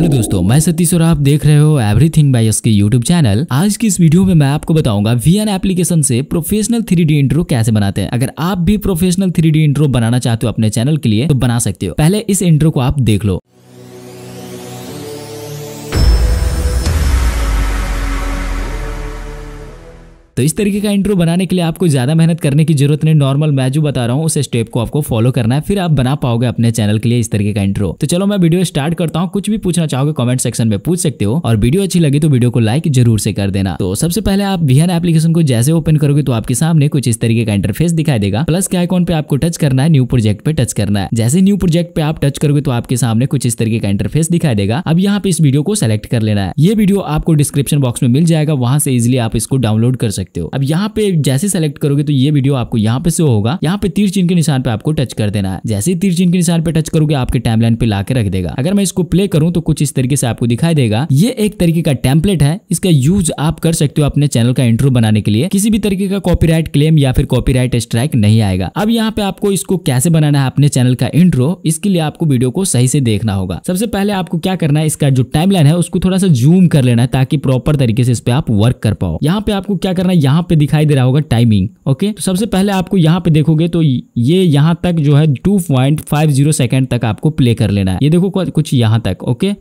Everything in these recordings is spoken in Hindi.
हेलो दोस्तों मैं सतीश और आप देख रहे हो एवरीथिंग बाय के यूट्यूब चैनल आज की इस वीडियो में मैं आपको बताऊंगा वीएन एप्लीकेशन से प्रोफेशनल थ्री डी इंट्रो कैसे बनाते हैं अगर आप भी प्रोफेशनल थ्री डी इंट्रो बनाना चाहते हो अपने चैनल के लिए तो बना सकते हो पहले इस इंट्रो को आप देख लो तो इस तरीके का इंट्रो बनाने के लिए आपको ज़्यादा मेहनत करने की जरूरत नहीं नॉर्मल मैं जो बता रहा हूँ उस स्टेप को आपको फॉलो करना है फिर आप बना पाओगे अपने चैनल के लिए इस तरीके का इंट्रो तो चलो मैं वीडियो स्टार्ट करता हूँ कुछ भी पूछना चाहोगे कॉमेंट सेक्शन में पूछ सकते हो और वीडियो अच्छी लगी तो वीडियो को लाइक जरूर से कर देना तो सबसे पहले आप वीएन एप्लीकेशन को जैसे ओपन करोगे तो आपके सामने कुछ इस तरीके का इंटरफेस दिखाई देगा प्लस के आइकॉन पे आपको टच करना है न्यू प्रोजेक्ट पे टच करना है जैसे न्यू प्रोजेक्ट पे आप टच करोगे तो आपके सामने कुछ इस तरीके का इंटरफेस दिखाई देगा अब यहाँ पे इस वीडियो को सेलेक्ट कर लेना है ये वीडियो आपको डिस्क्रिप्शन बॉक्स में मिल जाएगा वहां से इजिली आप इसको डाउनलोड कर सकते सकते हो अब यहाँ पे जैसे सेलेक्ट करोगे तो ये वीडियो आपको यहाँ पे शो होगा यहाँ पे तीर चिन्ह के निशान पे आपको टच कर देना है जैसे ही तीर चिन्ह के निशान पे टच करोगे आपके टाइमलाइन पे ला के रख देगा अगर मैं इसको प्ले करूँ तो कुछ इस तरीके से आपको दिखाई देगा ये एक तरीके का टेम्पलेट है इसका यूज आप कर सकते हो अपने चैनल का इंट्रो बनाने के लिए किसी भी तरीके का कॉपी क्लेम या फिर कॉपी स्ट्राइक नहीं आएगा अब यहाँ पे आपको इसको कैसे बनाना है अपने चैनल का इंट्रो इसके लिए आपको वीडियो को सही से देखना होगा सबसे पहले आपको क्या करना है इसका जो टाइमलाइन है उसको थोड़ा सा जूम कर लेना है ताकि प्रॉपर तरीके से इस पे आप वर्क कर पाओ यहाँ पे आपको क्या करना अपना यहाँ पे दिखाई दे रहा होगा टाइमिंग ओके तो सबसे पहले आपको यहाँ पे देखोगे तो ये यहाँ तक जो है two point five zero second तक आपको प्ले कर लेना है ये देखो कुछ यहाँ तक ओके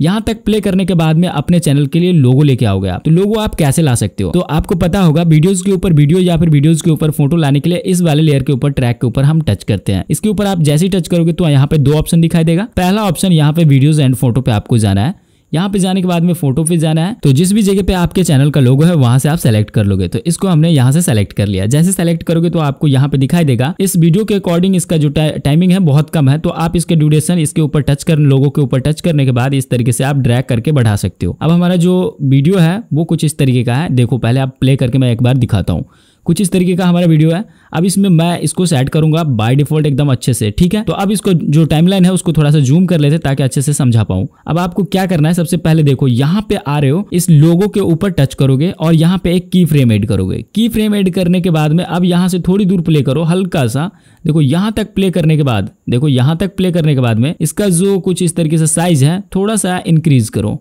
यहाँ तक प्ले करने के बाद में अपने चैनल के लिए लोगो लेके आओगे आप तो लोगो आप कैसे ला सकते हो तो आपको पता होगा वीडियोस के ऊपर वीडियो या फिर वीडियोस के ऊपर फोटो लाने के लिए इस वाले लेयर के ऊपर ट्रैक के ऊपर हम टच करते हैं इसके ऊपर आप जैसे ही टच करोगे तो यहाँ पे दो ऑप्शन दिखाई देगा पहला ऑप्शन यहाँ पे वीडियोज एंड फोटो पे आपको जाना है यहाँ पे जाने के बाद में फोटो पे जाना है तो जिस भी जगह पे आपके चैनल का लोगो है वहां से आप सेलेक्ट कर लोगे तो इसको हमने यहाँ से सेलेक्ट कर लिया जैसे सेलेक्ट करोगे तो आपको यहाँ पे दिखाई देगा इस वीडियो के अकॉर्डिंग इसका जो टाइमिंग है बहुत कम है तो आप इसके ड्यूरेशन इसके ऊपर टच कर लोगों के ऊपर टच करने के बाद इस तरीके से आप ड्रैक करके बढ़ा सकते हो अब हमारा जो वीडियो है वो कुछ इस तरीके का है देखो पहले आप प्ले करके मैं एक बार दिखाता हूँ कुछ इस तरीके का हमारा वीडियो है अब इसमें मैं इसको सेट करूंगा बाय डिफॉल्ट एकदम अच्छे से ठीक है तो अब इसको जो टाइमलाइन है उसको थोड़ा सा जूम कर लेते ताकि अच्छे से समझा पाऊं अब आपको क्या करना है सबसे पहले देखो यहाँ पे आ रहे हो इस लोगो के ऊपर टच करोगे और यहाँ पे एक की फ्रेम एड करोगे की फ्रेम एड करने के बाद में अब यहाँ से थोड़ी दूर प्ले करो हल्का सा देखो यहाँ तक प्ले करने के बाद देखो यहाँ तक प्ले करने के बाद में इसका जो कुछ इस तरीके से साइज है थोड़ा सा इंक्रीज करो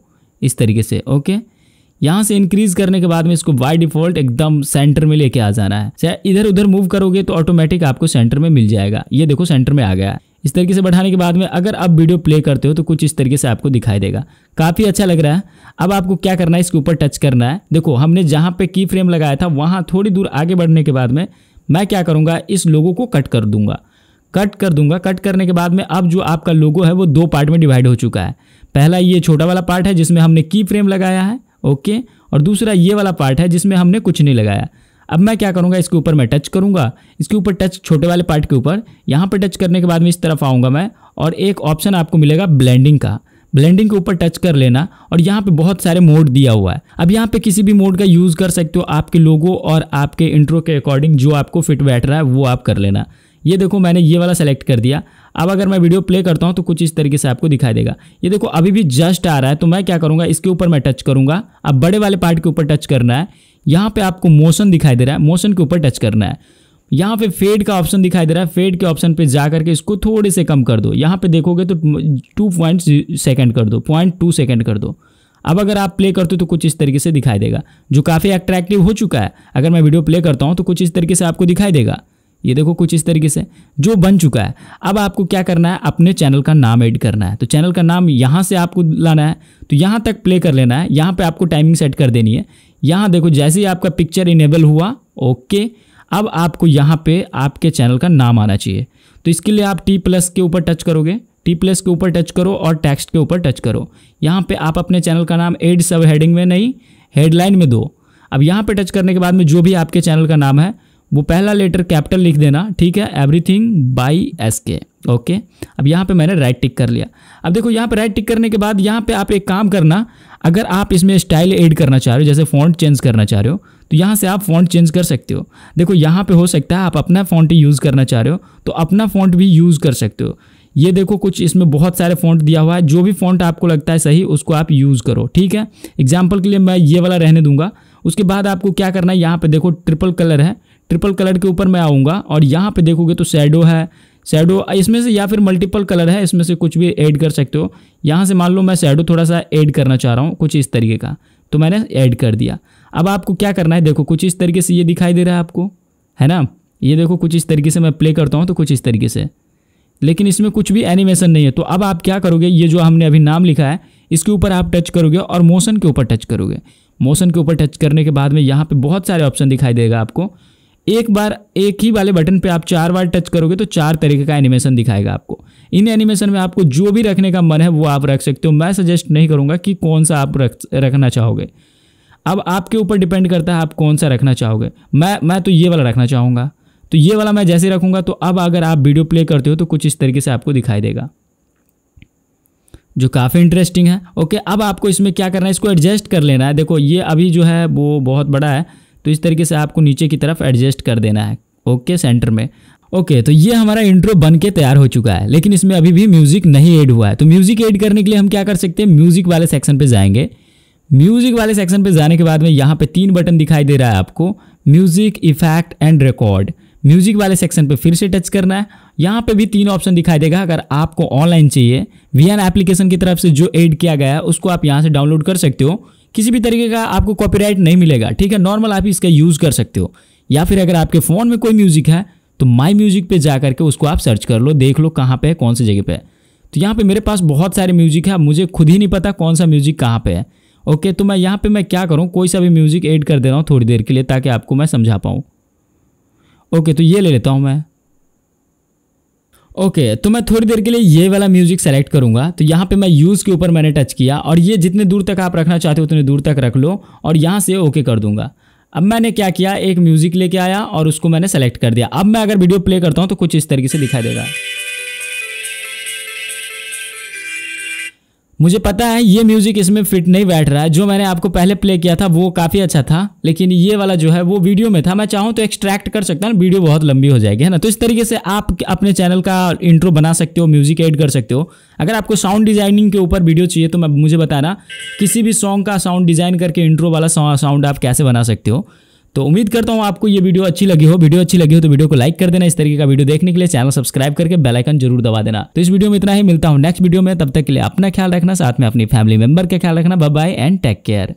इस तरीके से ओके यहाँ से इंक्रीज करने के बाद में इसको बाई डिफॉल्ट एकदम सेंटर में लेके आ जाना है चाहे इधर उधर मूव करोगे तो ऑटोमेटिक आपको सेंटर में मिल जाएगा ये देखो सेंटर में आ गया इस तरीके से बढ़ाने के बाद में अगर आप वीडियो प्ले करते हो तो कुछ इस तरीके से आपको दिखाई देगा काफ़ी अच्छा लग रहा है अब आपको क्या करना है इसके ऊपर टच करना है देखो हमने जहाँ पे की फ्रेम लगाया था वहाँ थोड़ी दूर आगे बढ़ने के बाद में मैं क्या करूँगा इस लोगों को कट कर दूंगा कट कर दूंगा कट करने के बाद में अब जो आपका लोगो है वो दो पार्ट में डिवाइड हो चुका है पहला ये छोटा वाला पार्ट है जिसमें हमने की फ्रेम लगाया है ओके और दूसरा ये वाला पार्ट है जिसमें हमने कुछ नहीं लगाया अब मैं क्या करूँगा इसके ऊपर मैं टच करूँगा इसके ऊपर टच छोटे वाले पार्ट के ऊपर यहाँ पर टच करने के बाद में इस तरफ आऊँगा मैं और एक ऑप्शन आपको मिलेगा ब्लेंडिंग का ब्लेंडिंग के ऊपर टच कर लेना और यहाँ पे बहुत सारे मोड दिया हुआ है अब यहाँ पे किसी भी मोड का यूज़ कर सकते हो आपके लोगों और आपके इंट्रो के अकॉर्डिंग जो आपको फिट बैठ रहा है वो आप कर लेना ये देखो मैंने ये वाला सेलेक्ट कर दिया अब अगर मैं वीडियो प्ले करता हूँ तो कुछ इस तरीके से आपको दिखाई देगा ये देखो अभी भी जस्ट आ रहा है तो मैं क्या करूँगा इसके ऊपर मैं टच करूँगा अब बड़े वाले पार्ट के ऊपर टच करना है यहाँ पर आपको मोशन दिखाई दे रहा है मोशन के ऊपर टच करना है यहाँ पे फेड का ऑप्शन दिखाई दे रहा है फेड के ऑप्शन पे जा करके इसको थोड़े से कम कर दो यहाँ पे देखोगे तो टू पॉइंट सेकेंड कर दो पॉइंट टू सेकेंड कर दो अब अगर आप प्ले करते हो तो कुछ इस तरीके से दिखाई देगा जो काफ़ी अट्रैक्टिव हो चुका है अगर मैं वीडियो प्ले करता हूँ तो कुछ इस तरीके से आपको दिखाई देगा ये देखो कुछ इस तरीके से जो बन चुका है अब आपको क्या करना है अपने चैनल का नाम ऐड करना है तो चैनल का नाम यहाँ से आपको लाना है तो यहाँ तक प्ले कर लेना है यहाँ पे आपको टाइमिंग सेट कर देनी है यहाँ देखो जैसे ही आपका पिक्चर इनेबल हुआ ओके अब आपको यहाँ पे आपके चैनल का नाम आना चाहिए तो इसके लिए आप टी प्लस के ऊपर टच करोगे टी प्लस के ऊपर टच करो और टेक्स्ट के ऊपर टच करो यहाँ पर आप अपने चैनल का नाम एड सब हेडिंग में नहीं हेडलाइन में दो अब यहाँ पर टच करने के बाद में जो भी आपके चैनल का नाम है वो पहला लेटर कैपिटल लिख देना ठीक है everything by S K okay अब यहाँ पे मैंने राइट टिक कर लिया अब देखो यहाँ पे राइट टिक करने के बाद यहाँ पे आप एक काम करना अगर आप इसमें स्टाइल एड करना चाह रहे हो जैसे फॉन्ट चेंज करना चाह रहे हो तो यहाँ से आप फॉन्ट चेंज कर सकते हो देखो यहाँ पे हो सकता है आप अपना फॉन्ट यूज़ करना चाह रहे हो तो अपना फॉन्ट भी यूज़ कर सकते हो ये देखो कुछ इसमें बहुत सारे फॉन्ट दिया हुआ है जो भी फॉन्ट आपको लगता है सही उसको आप यूज़ करो ठीक है एग्जाम्पल के लिए मैं ये वाला रहने दूंगा उसके बाद आपको क्या करना है यहाँ पे देखो ट्रिपल कलर है ट्रिपल कलर के ऊपर मैं आऊँगा और यहाँ पे देखोगे तो शेडो है शेडो इसमें से या फिर मल्टीपल कलर है इसमें से कुछ भी ऐड कर सकते हो यहाँ से मान लो मैं शेडो थोड़ा सा ऐड करना चाह रहा हूँ कुछ इस तरीके का तो मैंने ऐड कर दिया अब आपको क्या करना है देखो कुछ इस तरीके से ये दिखाई दे रहा है आपको है ना ये देखो कुछ इस तरीके से मैं प्ले करता हूँ तो कुछ इस तरीके से लेकिन इसमें कुछ भी एनिमेशन नहीं है तो अब आप क्या करोगे ये जो हमने अभी नाम लिखा है इसके ऊपर आप टच करोगे और मोशन के ऊपर टच करोगे मोशन के ऊपर टच करने के बाद में यहाँ पे बहुत सारे ऑप्शन दिखाई देगा आपको एक बार एक ही वाले बटन पे आप चार बार टच करोगे तो चार तरीके का एनिमेशन दिखाएगा आपको इन एनिमेशन में आपको जो भी रखने का मन है वो आप रख सकते हो मैं सजेस्ट नहीं करूँगा कि कौन सा आप रख रखना चाहोगे अब आपके ऊपर डिपेंड करता है आप कौन सा रखना चाहोगे मैं मैं तो ये वाला रखना चाहूँगा तो ये वाला मैं जैसे रखूँगा तो अब अगर आप वीडियो प्ले करते हो तो कुछ इस तरीके से आपको दिखाई देगा जो काफ़ी इंटरेस्टिंग है ओके अब आपको इसमें क्या करना है इसको एडजस्ट कर लेना है देखो ये अभी जो है वो बहुत बड़ा है तो इस तरीके से आपको नीचे की तरफ एडजस्ट कर देना है ओके सेंटर में ओके तो ये हमारा इंट्रो बन के तैयार हो चुका है लेकिन इसमें अभी भी म्यूज़िक नहीं ऐड हुआ है तो म्यूज़िक ऐड करने के लिए हम क्या कर सकते हैं म्यूज़िक वाले सेक्शन पे जाएंगे म्यूज़िक वाले सेक्शन पे जाने के बाद में यहाँ पे तीन बटन दिखाई दे रहा है आपको music effect and record music वाले सेक्शन पे फिर से टच करना है यहाँ पे भी तीन ऑप्शन दिखाई देगा अगर आपको ऑनलाइन चाहिए वी एप्लीकेशन की तरफ से जो एड किया गया है उसको आप यहाँ से डाउनलोड कर सकते हो किसी भी तरीके का आपको कॉपीराइट नहीं मिलेगा ठीक है नॉर्मल आप इसका यूज़ कर सकते हो या फिर अगर आपके फ़ोन में कोई म्यूज़िक है तो माई म्यूज़िक पर जा करके उसको आप सर्च कर लो देख लो कहाँ पर है कौन सी जगह पर है तो यहाँ पर मेरे पास बहुत सारे म्यूज़िक है मुझे खुद ही नहीं पता कौन सा म्यूज़िक कहाँ पर है ओके तो मैं यहाँ पे मैं क्या करूँ कोई सा भी म्यूज़िक ऐड कर दे रहा हूँ थोड़ी देर के लिए ताकि आपको मैं समझा पाऊँ ओके तो ये ले लेता हूँ मैं ओके okay, तो मैं थोड़ी देर के लिए ये वाला म्यूजिक सेलेक्ट करूंगा तो यहाँ पे मैं यूज़ के ऊपर मैंने टच किया और ये जितने दूर तक आप रखना चाहते हो उतने दूर तक रख लो और यहाँ से ओके okay कर दूंगा अब मैंने क्या किया एक म्यूज़िक लेके आया और उसको मैंने सेलेक्ट कर दिया अब मैं अगर वीडियो प्ले करता हूँ तो कुछ इस तरीके से दिखाई देगा मुझे पता है ये म्यूज़िक इसमें फिट नहीं बैठ रहा है जो मैंने आपको पहले प्ले किया था वो काफ़ी अच्छा था लेकिन ये वाला जो है वो वीडियो में था मैं चाहूँ तो एक्सट्रैक्ट कर सकता हूँ वीडियो बहुत लंबी हो जाएगी है ना तो इस तरीके से आप अपने चैनल का इंट्रो बना सकते हो म्यूज़िक एड कर सकते हो अगर आपको साउंड डिज़ाइनिंग के ऊपर वीडियो चाहिए तो मैं मुझे बताना किसी भी सॉन्ग का साउंड डिज़ाइन करके इंट्रो वाला साउंड आप कैसे बना सकते हो तो उम्मीद करता हूँ आपको ये वीडियो अच्छी लगी हो वीडियो अच्छी लगी हो तो वीडियो को लाइक कर देना इस तरीके का वीडियो देखने के लिए चैनल सब्सक्राइब करके बेलाइकन जरूर दबा देना तो इस वीडियो में इतना ही मिलता हूँ नेक्स्ट वीडियो में तब तक के लिए अपना ख्याल रखना साथ में अपनी फैमिली मेंबर का ख्याल रखना बाय एंड टेक केयर